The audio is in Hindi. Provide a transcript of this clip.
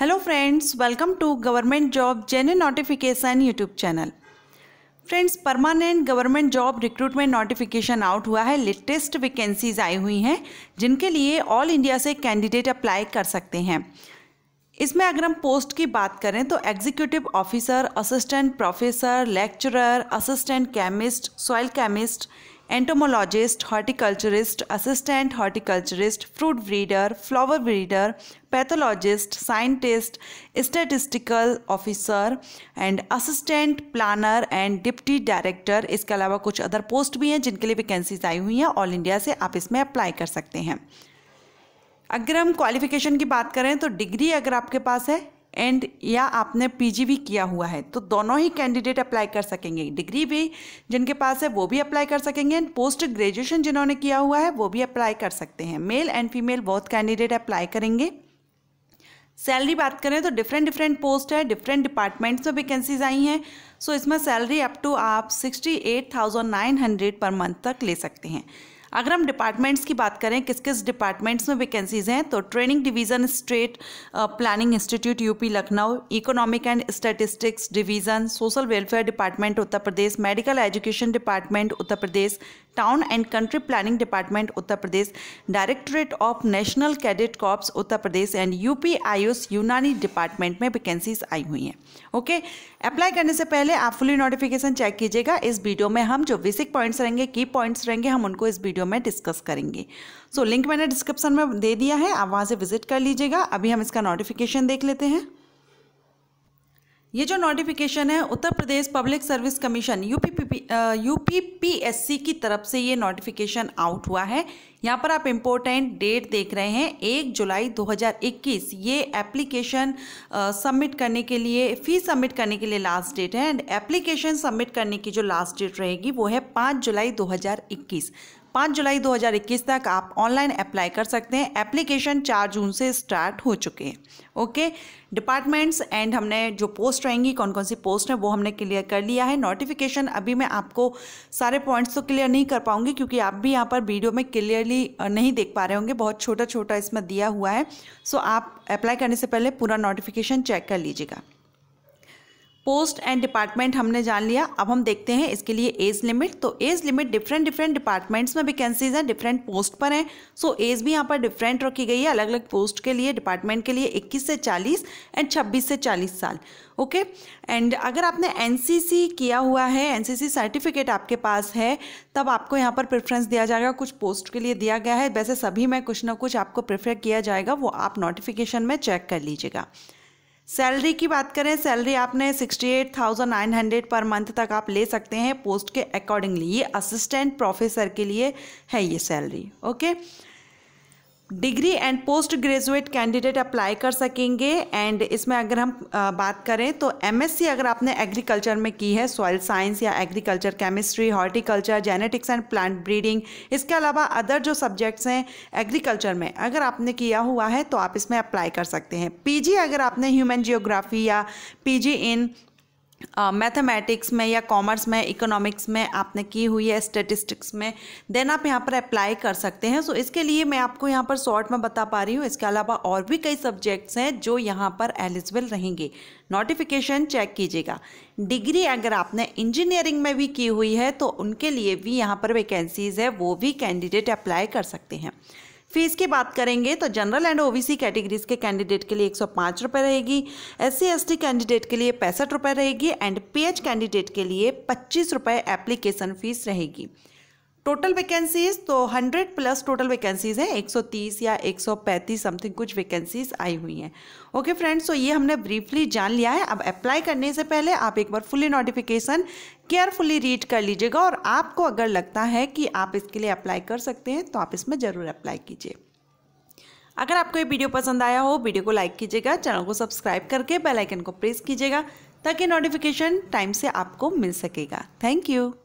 Hello friends welcome to government job जेन notification YouTube channel friends permanent government job recruitment notification out हुआ है लेटेस्ट वैकेंसीज आई हुई हैं जिनके लिए ऑल इंडिया से कैंडिडेट अप्लाई कर सकते हैं इसमें अगर हम पोस्ट की बात करें तो executive officer assistant professor lecturer assistant chemist soil chemist entomologist horticulturist assistant horticulturist fruit breeder flower breeder pathologist scientist statistical officer and assistant planner and deputy director इसके अलावा कुछ अदर पोस्ट भी हैं जिनके लिए वैकेंसीज आई हुई हैं ऑल इंडिया से आप इसमें अप्लाई कर सकते हैं अगर हम क्वालिफिकेशन की बात करें तो डिग्री अगर आपके पास है एंड या आपने भी किया हुआ है तो दोनों ही कैंडिडेट अप्लाई कर सकेंगे डिग्री भी जिनके पास है वो भी अप्लाई कर सकेंगे एंड पोस्ट ग्रेजुएशन जिन्होंने किया हुआ है वो भी अप्लाई कर सकते हैं मेल एंड फीमेल बहुत कैंडिडेट अप्लाई करेंगे सैलरी बात करें तो डिफरेंट डिफरेंट पोस्ट है डिफरेंट डिपार्टमेंट्स में वैकेंसीज आई हैं सो इसमें सैलरी अप टू आप sixty eight thousand nine hundred per month तक ले सकते हैं अगर हम डिपार्टमेंट्स की बात करें किस किस डिपार्टमेंट्स में वैकेंसीज़ हैं तो training division state planning institute UP Lucknow economic and statistics division social welfare department Uttar Pradesh medical education department Uttar Pradesh town and country planning department Uttar Pradesh directorate of national cadet corps Uttar Pradesh and UP AYUSH Unani department में वैकेंसीज आई हुई हैं ओके अप्लाई करने से पहले आप फुली नोटिफिकेशन चेक कीजिएगा इस वीडियो में हम जो बेसिक पॉइंट्स रहेंगे की पॉइंट्स रहेंगे हम उनको इस वीडियो वीडियो में डिस्कस करेंगे सो लिंक मैंने डिस्क्रिप्शन में दे दिया है आप वहाँ से विजिट कर लीजिएगा अभी हम इसका नोटिफिकेशन देख लेते हैं ये जो नोटिफिकेशन है Uttar Pradesh public service commission UP UPPSC की तरफ से ये नोटिफिकेशन आउट हुआ है यहाँ पर आप इम्पोर्टेंट डेट देख रहे हैं एक जुलाई 2021 ये एप्लीकेशन सबमिट करने के लिए फ़ी सबमिट करने के लिए लास्ट डेट है एंड एप्लीकेशन सबमिट करने की जो लास्ट डेट रहेगी वो है पाँच जुलाई 2021 पाँच जुलाई 2021 तक आप ऑनलाइन अप्लाई कर सकते हैं एप्लीकेशन चार जून से स्टार्ट हो चुके हैं ओके डिपार्टमेंट्स एंड हमने जो पोस्ट रहेंगी कौन कौन सी पोस्ट है वो हमने क्लियर कर लिया है नोटिफिकेशन अभी मैं आपको सारे पॉइंट्स तो क्लियर नहीं कर पाऊंगी क्योंकि आप भी यहाँ पर वीडियो में क्लियर क्लियरली नहीं देख पा रहे होंगे बहुत छोटा छोटा इसमें दिया हुआ है सो आप अप्लाई करने से पहले पूरा नोटिफिकेशन चेक कर लीजिएगा पोस्ट एंड डिपार्टमेंट हमने जान लिया अब हम देखते हैं इसके लिए एज लिमिट तो age limit different different departments में वैकेंसीज हैं डिफरेंट पोस्ट पर हैं सो एज भी यहाँ पर डिफरेंट रखी गई है अलग अलग पोस्ट के लिए डिपार्टमेंट के लिए 21 से 40 एंड 26 से 40 साल ओके okay? एंड अगर आपने एन किया हुआ है एन सर्टिफिकेट आपके पास है तब आपको यहाँ पर प्रेफरेंस दिया जाएगा कुछ पोस्ट के लिए दिया गया है वैसे सभी में कुछ ना कुछ आपको प्रेफर किया जाएगा वो आप नोटिफिकेशन में चेक कर लीजिएगा सैलरी की बात करें सैलरी आपने 68,900 पर मंथ तक आप ले सकते हैं पोस्ट के अकॉर्डिंगली ये असिस्टेंट प्रोफेसर के लिए है ये salary okay degree and post graduate candidate apply कर सकेंगे एंड इसमें अगर हम बात करें तो एमएससी अगर आपने एग्रीकल्चर में की है सॉइल साइंस या agriculture chemistry horticulture genetics and plant breeding इसके अलावा अदर जो सब्जेक्ट्स हैं एग्रीकल्चर में अगर आपने किया हुआ है तो आप इसमें अप्लाई कर सकते हैं पीजी अगर आपने ह्यूमन जियोग्राफी या पीजी इन मैथमेटिक्स uh, में या कॉमर्स में इकोनॉमिक्स में आपने की हुई है स्टेटिस्टिक्स में देन आप यहाँ पर अप्लाई कर सकते हैं सो so, इसके लिए मैं आपको यहाँ पर शॉर्ट में बता पा रही हूँ इसके अलावा और भी कई सब्जेक्ट्स हैं जो यहाँ पर एलिजिबल रहेंगे नोटिफिकेशन चेक कीजिएगा डिग्री अगर आपने इंजीनियरिंग में भी की हुई है तो उनके लिए भी यहाँ पर वैकेंसीज़ है वो भी कैंडिडेट अप्लाई कर सकते हैं फीस की बात करेंगे तो जनरल एंड ओबीसी कैटेगरीज के कैंडिडेट के लिए एक सौ रहेगी एस सी कैंडिडेट के लिए पैंसठ रहेगी एंड पी कैंडिडेट के लिए पच्चीस रुपये एप्लीकेशन फीस रहेगी टोटल वैकेंसीज तो 100 प्लस टोटल वैकेंसीज हैं 130 या 135 समथिंग कुछ वैकेंसीज आई हुई हैं ओके फ्रेंड्स तो ये हमने ब्रीफली जान लिया है अब अप्लाई करने से पहले आप एक बार फुली नोटिफिकेशन केयरफुली रीड कर लीजिएगा और आपको अगर लगता है कि आप इसके लिए अप्लाई कर सकते हैं तो आप इसमें ज़रूर अप्लाई कीजिए अगर आपको ये वीडियो पसंद आया हो वीडियो को लाइक कीजिएगा चैनल को सब्सक्राइब करके बेलाइकन को प्रेस कीजिएगा ताकि नोटिफिकेशन टाइम से आपको मिल सकेगा थैंक यू